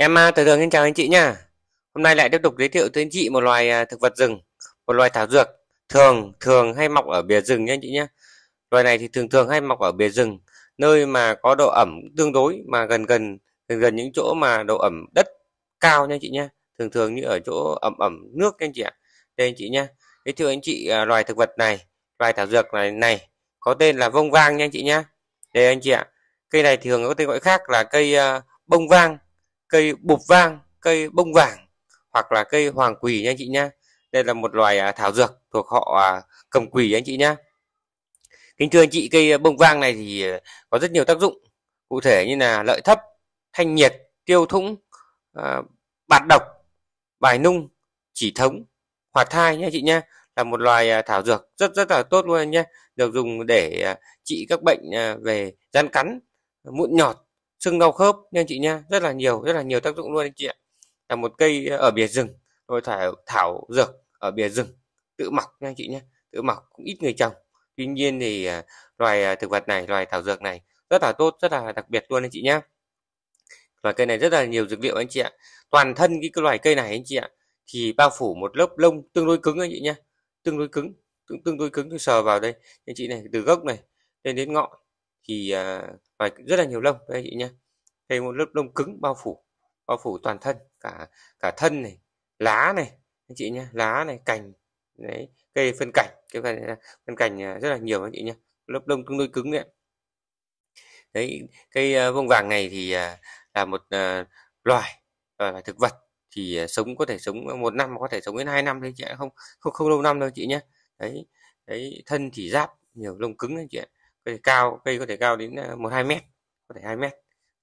Em Từ à, Thường xin chào anh chị nha. Hôm nay lại tiếp tục giới thiệu tới anh chị một loài à, thực vật rừng, một loài thảo dược thường thường hay mọc ở bìa rừng nha anh chị nhé. Loài này thì thường thường hay mọc ở bìa rừng, nơi mà có độ ẩm tương đối mà gần gần gần gần những chỗ mà độ ẩm đất cao nha anh chị nhé. Thường thường như ở chỗ ẩm ẩm nước nha anh chị ạ. Đây anh chị nhé. Giới thiệu anh chị à, loài thực vật này, loài thảo dược này này có tên là vông vang nha anh chị nhé. Đây anh chị ạ. Cây này thường có tên gọi khác là cây bông vang cây bụp vang cây bông vàng hoặc là cây hoàng quỳ nha anh chị nha đây là một loài à, thảo dược thuộc họ à, cầm quỳ anh chị nha. kính thưa anh chị cây bông vang này thì có rất nhiều tác dụng cụ thể như là lợi thấp thanh nhiệt tiêu thũng à, bạt độc bài nung chỉ thống hoạt thai nha chị nha, là một loài thảo dược rất rất là tốt luôn nha, được dùng để trị các bệnh về rắn cắn mụn nhọt sưng đau khớp nha anh chị nha rất là nhiều rất là nhiều tác dụng luôn anh chị ạ là một cây ở bìa rừng rồi thảo thảo dược ở bìa rừng tự mọc nha anh chị nhé tự mọc cũng ít người trồng tuy nhiên thì à, loài à, thực vật này loài thảo dược này rất là tốt rất là đặc biệt luôn anh chị nhé loài cây này rất là nhiều dược liệu anh chị ạ toàn thân cái, cái loài cây này anh chị ạ thì bao phủ một lớp lông tương đối cứng anh chị nhé tương đối cứng tương, tương đối cứng tôi sờ vào đây anh chị này từ gốc này lên đến ngọn thì và rất là nhiều lông đây chị nhé thêm một lớp lông cứng bao phủ bao phủ toàn thân cả cả thân này lá này anh chị nhé lá này cành đấy cây phân cảnh cái phân, phân cảnh à, rất là nhiều anh chị nhé lớp lông tương đối cứng đấy đấy cây bông à, vàng này thì à, là một loài là thực vật thì sống có thể sống một năm có thể sống đến hai năm đấy chị không không không lâu năm đâu chị nhé đấy đấy thân thì giáp nhiều lông cứng đấy chị ạ cây cao cây có thể cao đến ờ, một hai mét có thể hai mét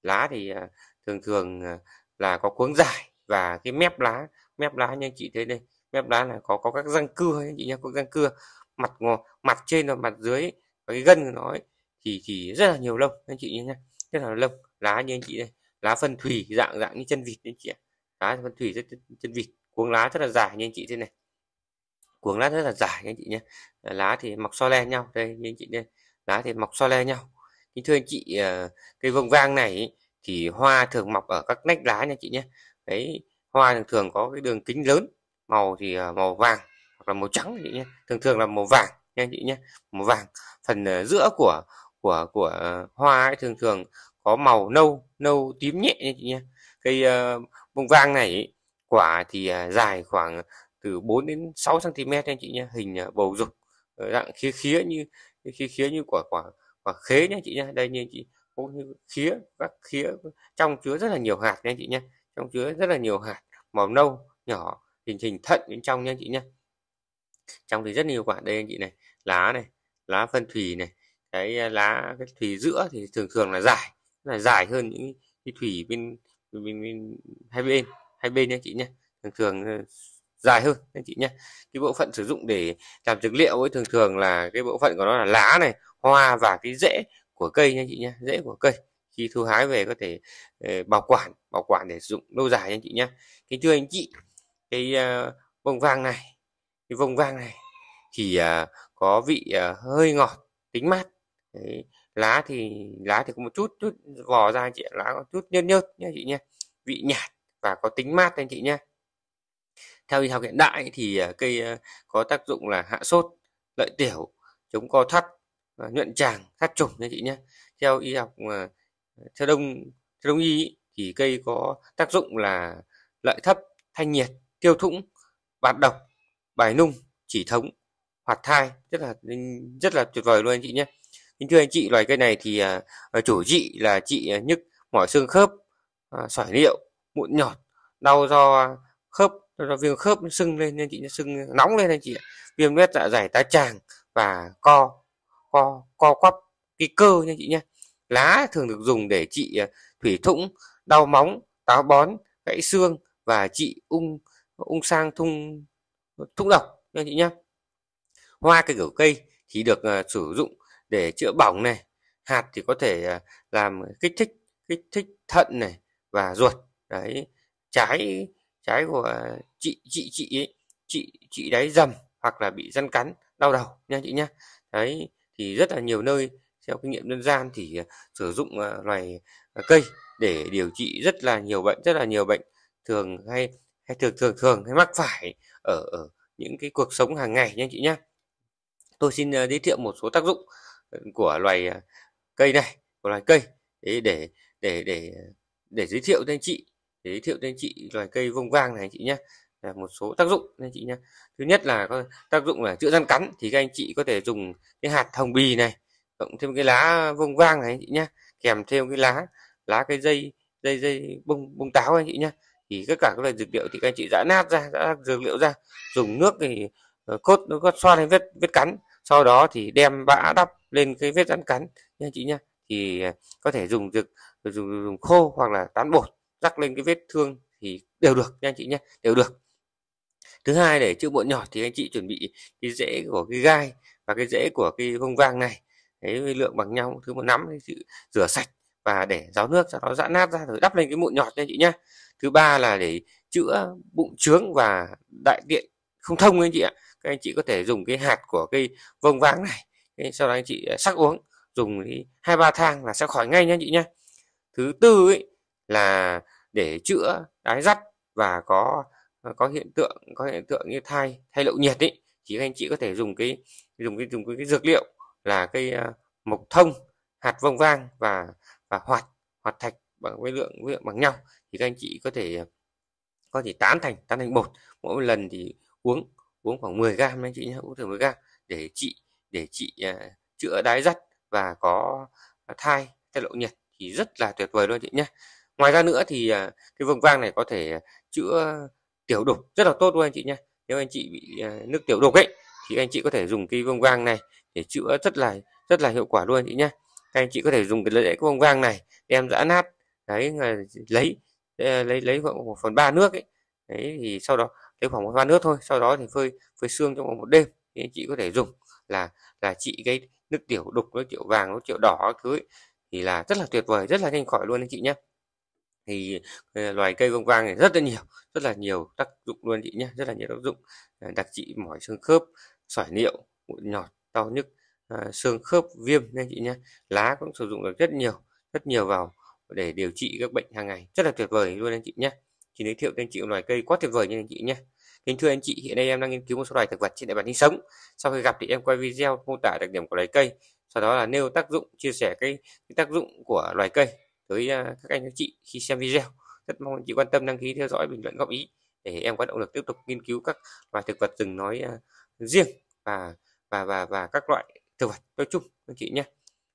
lá thì ờ, thường thường ờ, là có cuống dài và cái mép lá mép lá như anh chị thấy đây mép lá là có có các răng cưa anh chị nhá có răng cưa mặt ngò mặt trên và mặt dưới và cái gân của nó ấy, thì thì rất là nhiều lông anh chị nhá rất là lông lá như anh chị đây lá phân thủy dạng dạng như chân vịt anh chị ạ lá phân thủy rất chân vịt cuống lá rất là dài như anh chị thế này cuống lá rất là dài anh chị nhé lá thì mọc so le nhau đây như anh chị đây lá thì mọc so le nhau kính thưa anh chị ờ, cây vông vang này thì hoa thường mọc ở các nách lá nha chị nhé đấy hoa thường thường có cái đường kính lớn màu thì ờ, màu vàng hoặc là màu trắng chị nhé thường thường là màu vàng nha chị nhé màu vàng phần ờ, giữa của của của hoa ấy thường thường có màu nâu nâu tím nhẹ nha chị nhé cây bông vang này quả thì dài khoảng từ 4 đến 6 cm anh chị nhé hình bầu dục dạng khía khía như cái khía khía như quả quả quả khế nhé chị nha đây như chị cũng như khía các khía trong chứa rất là nhiều hạt nha chị nha trong chứa rất là nhiều hạt màu nâu nhỏ hình hình thận bên trong nha chị nha trong thì rất nhiều quả đây anh chị này lá này lá phân thủy này cái à, lá cái thủy giữa thì thường thường là dài là dài hơn những cái thủy bên bên, bên, bên hai bên hai bên nha chị nhé thường thường à, dài hơn anh chị nhé cái bộ phận sử dụng để làm dược liệu ấy thường thường là cái bộ phận của nó là lá này hoa và cái rễ của cây nha anh chị nhé rễ của cây khi thu hái về có thể ờ, bảo quản bảo quản để sử dụng lâu dài anh chị nhé cái thưa anh chị cái uh, vông vàng này cái vòng vàng này thì uh, có vị uh, hơi ngọt tính mát Đấy. lá thì lá thì có một chút chút vò ra anh chị lá có chút nhớt nhớt nha chị nhé vị nhạt và có tính mát anh chị nhé theo y học hiện đại thì ờ, cây ờ, có tác dụng là hạ sốt lợi tiểu chống co thắt ờ, nhuận tràng sát trùng nha chị nhé theo y học theo đông theo đông y thì cây có tác dụng là lợi thấp thanh nhiệt tiêu thũng bạt độc bài nung chỉ thống hoạt thai rất là ừ, rất là tuyệt vời luôn anh chị nhé kính thưa anh chị loài cây này thì chủ trị là trị nhức mỏi xương khớp sỏi niệu mụn nhọt đau do khớp là viêm khớp nó sưng lên nên chị nó sưng nóng lên anh chị viêm loét dạ dày tá tràng và co co co quắp cái cơ nha chị nhé lá thường được dùng để trị à, thủy thủng đau móng táo bón gãy xương và trị ung ung sang thung thung độc nha chị nhé hoa cây cửu cây thì được à, sử dụng để chữa bỏng này hạt thì có thể à, làm kích thích kích thích thận này và ruột đấy trái trái của chị chị chị ấy, chị chị đấy dầm hoặc là bị răn cắn đau đầu nha chị nhé đấy thì rất là nhiều nơi theo kinh nghiệm dân gian thì à, sử dụng à, loài à, cây để điều trị rất là nhiều bệnh rất là nhiều bệnh thường hay hay thường thường thường hay mắc phải ở, ở những cái cuộc sống hàng ngày nha chị nhé tôi xin giới thiệu một số tác dụng ừ, của loài cây này của loài cây để để để để, để giới thiệu cho anh chị giới thiệu đến chị loài cây vông vang này anh chị nhé là một số tác dụng anh chị nhé thứ nhất là có tác dụng là chữa răn cắn thì các anh chị có thể dùng cái hạt hồng bì này cộng thêm cái lá vông vang này anh chị nhé kèm theo cái lá lá cái dây dây dây bông bông táo anh chị nhé thì tất cả các loại dược liệu thì các anh chị đã nát ra đã dược liệu ra dùng nước thì ờ, cốt nó có xoa lên vết vết cắn sau đó thì đem bã đắp lên cái vết rắn cắn nha chị nhá thì ờ, có thể dùng dược dùng, dùng khô hoặc là tán bột rắc lên cái vết thương thì đều được nha anh chị nhé đều được thứ hai để chữa mụn nhỏ thì anh chị chuẩn bị cái rễ của cái gai và cái rễ của cái vông vang này cái lượng bằng nhau thứ một nắm thì chị rửa sạch và để ráo nước cho nó giãn nát ra rồi đắp lên cái mụn nhọt nha chị nhé thứ ba là để chữa bụng trướng và đại tiện không thông anh chị ạ các anh chị có thể dùng cái hạt của cây vông váng này sau đó anh chị à, sắc uống dùng hai ba thang là sẽ khỏi ngay nha chị nhé thứ tư ấy là để chữa đái dắt và có ờ, có hiện tượng có hiện tượng như thai thai lậu nhiệt ấy thì các anh chị có thể dùng cái dùng cái dùng cái, cái dược liệu là cây uh, mộc thông hạt vông vang và và hoạt hoạt thạch bằng với lượng với lượng bằng nhau thì các anh chị có thể có thể tán thành tán thành bột mỗi lần thì uống uống khoảng 10 gram anh chị nhé uống thử 10 gram để trị để trị uh, chữa đái dắt và có thai thai lậu nhiệt thì rất là tuyệt vời luôn chị nhé ngoài ra nữa thì à, cái vương vang này có thể chữa tiểu đục rất là tốt luôn anh chị nhé nếu anh chị bị à, nước tiểu đục ấy thì anh chị có thể dùng cái vương vang này để chữa rất là rất là hiệu quả luôn anh chị nhé các anh chị có thể dùng cái lễ vương vang này đem giã nát đấy lấy ờ, lấy lấy khoảng một phần ba nước ấy đấy thì sau đó lấy khoảng một ba nước thôi sau đó thì phơi phơi xương trong một đêm thì anh chị có thể dùng là là trị cái nước tiểu đục nó tiểu vàng nó tiểu đỏ thứ ấy, thì là rất là tuyệt vời rất là nhanh khỏi luôn anh chị nhé thì ờ, loài cây gông vang này rất là nhiều rất là nhiều tác dụng luôn chị nhé rất là nhiều tác dụng ờ, đặc trị mỏi xương khớp sỏi niệu mụn nhọt đau nhức ờ, xương khớp viêm nên chị nhé lá cũng sử dụng được rất nhiều rất nhiều vào để điều trị các bệnh hàng ngày rất là tuyệt vời luôn anh chị nhé chỉ giới thiệu cho anh chị loài cây quá tuyệt vời như anh chị nhé kính thưa anh chị hiện nay em đang nghiên cứu một số loài thực vật trên địa bàn sinh sống sau khi gặp thì em quay video mô tả đặc điểm của loài cây sau đó là nêu tác dụng chia sẻ cái, cái tác dụng của loài cây tới à, các anh các chị khi xem video rất mong anh chị quan tâm đăng ký theo dõi bình luận góp ý để em có động lực tiếp tục nghiên cứu các loài thực vật rừng nói à, riêng và và và và các loại thực vật nói chung anh chị nhé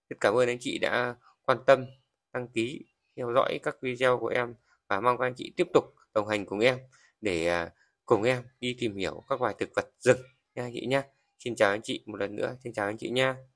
rất cảm ơn anh chị đã quan tâm đăng ký theo dõi các video của em và mong các anh chị tiếp tục đồng hành cùng em để à, cùng em đi tìm hiểu các loài thực vật rừng nha anh chị nhé xin chào anh chị một lần nữa xin chào anh chị nha